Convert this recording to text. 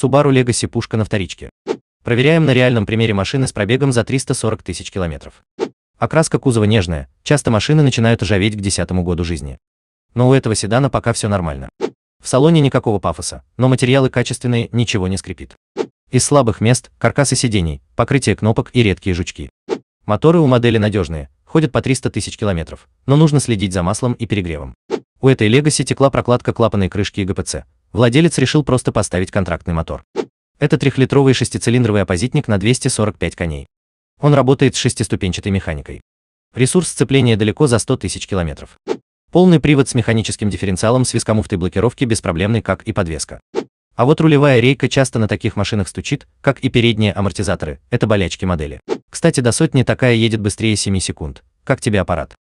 Subaru Legacy пушка на вторичке. Проверяем на реальном примере машины с пробегом за 340 тысяч километров. Окраска кузова нежная, часто машины начинают ржаветь к десятому году жизни. Но у этого седана пока все нормально. В салоне никакого пафоса, но материалы качественные, ничего не скрипит. Из слабых мест – каркасы сидений, покрытие кнопок и редкие жучки. Моторы у модели надежные, ходят по 300 тысяч километров, но нужно следить за маслом и перегревом. У этой Legacy текла прокладка клапанной крышки и ГПЦ, Владелец решил просто поставить контрактный мотор. Это трехлитровый шестицилиндровый оппозитник на 245 коней. Он работает с шестиступенчатой механикой. Ресурс сцепления далеко за 100 тысяч километров. Полный привод с механическим дифференциалом с вискомуфтой блокировки беспроблемный, как и подвеска. А вот рулевая рейка часто на таких машинах стучит, как и передние амортизаторы, это болячки модели. Кстати, до сотни такая едет быстрее 7 секунд. Как тебе аппарат?